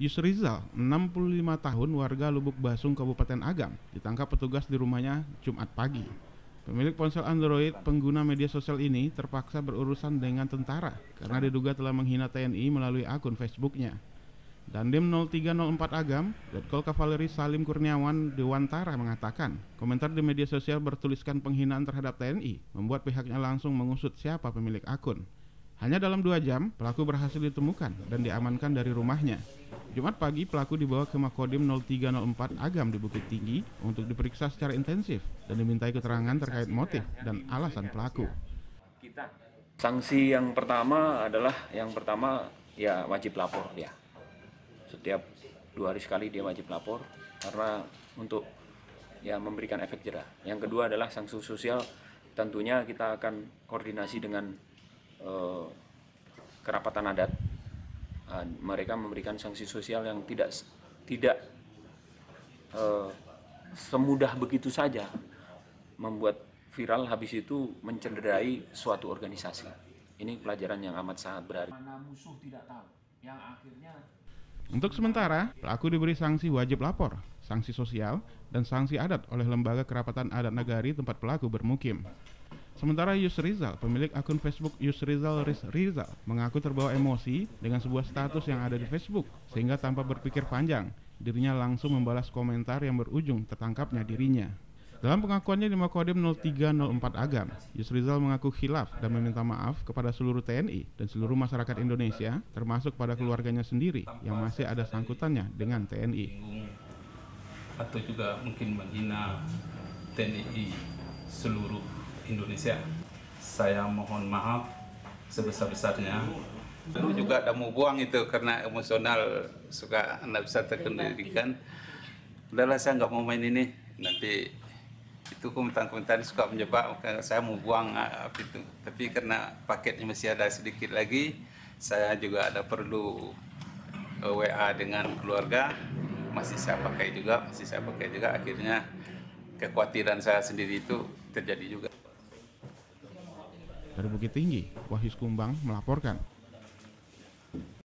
Yusrizal, 65 tahun warga Lubuk Basung Kabupaten Agam, ditangkap petugas di rumahnya Jumat pagi. Pemilik ponsel Android pengguna media sosial ini terpaksa berurusan dengan tentara karena diduga telah menghina TNI melalui akun Facebooknya. Dandim 0304 Agam, Letkol Kavaleri Salim Kurniawan Dewantara mengatakan, komentar di media sosial bertuliskan penghinaan terhadap TNI membuat pihaknya langsung mengusut siapa pemilik akun. Hanya dalam dua jam, pelaku berhasil ditemukan dan diamankan dari rumahnya. Jumat pagi pelaku dibawa ke Makodim 0304 Agam di Bukit Tinggi untuk diperiksa secara intensif dan dimintai keterangan terkait motif dan alasan pelaku. Sanksi yang pertama adalah yang pertama ya wajib lapor ya. Setiap dua hari sekali dia wajib lapor karena untuk ya memberikan efek jerah. Yang kedua adalah sanksi sosial tentunya kita akan koordinasi dengan eh, kerapatan adat mereka memberikan sanksi sosial yang tidak tidak uh, semudah begitu saja membuat viral habis itu mencederai suatu organisasi. Ini pelajaran yang amat sangat berharga. untuk sementara, pelaku diberi sanksi wajib lapor, sanksi sosial, dan sanksi adat oleh Lembaga Kerapatan Adat Nagari tempat pelaku bermukim. Sementara Yus Rizal, pemilik akun Facebook Yus Rizal Riz Rizal, mengaku terbawa emosi dengan sebuah status yang ada di Facebook, sehingga tanpa berpikir panjang, dirinya langsung membalas komentar yang berujung tertangkapnya dirinya. Dalam pengakuannya di Makodim 0304 Agam, Yus Rizal mengaku khilaf dan meminta maaf kepada seluruh TNI dan seluruh masyarakat Indonesia, termasuk pada keluarganya sendiri yang masih ada sangkutannya dengan TNI. Atau juga mungkin menghina TNI seluruh Indonesia. Saya mohon maaf sebesar-besarnya. Lalu juga ada mau buang itu karena emosional suka anda bisa terkendalikan. Udahlah saya nggak mau main ini. Nanti itu komentar-komentar suka menjebak saya mau buang apa ah, ah, itu. Tapi karena paketnya masih ada sedikit lagi, saya juga ada perlu eh, WA dengan keluarga masih saya pakai juga, masih saya pakai juga akhirnya kekhawatiran saya sendiri itu terjadi juga dari Bukit Tinggi, Wahyu Kumbang melaporkan.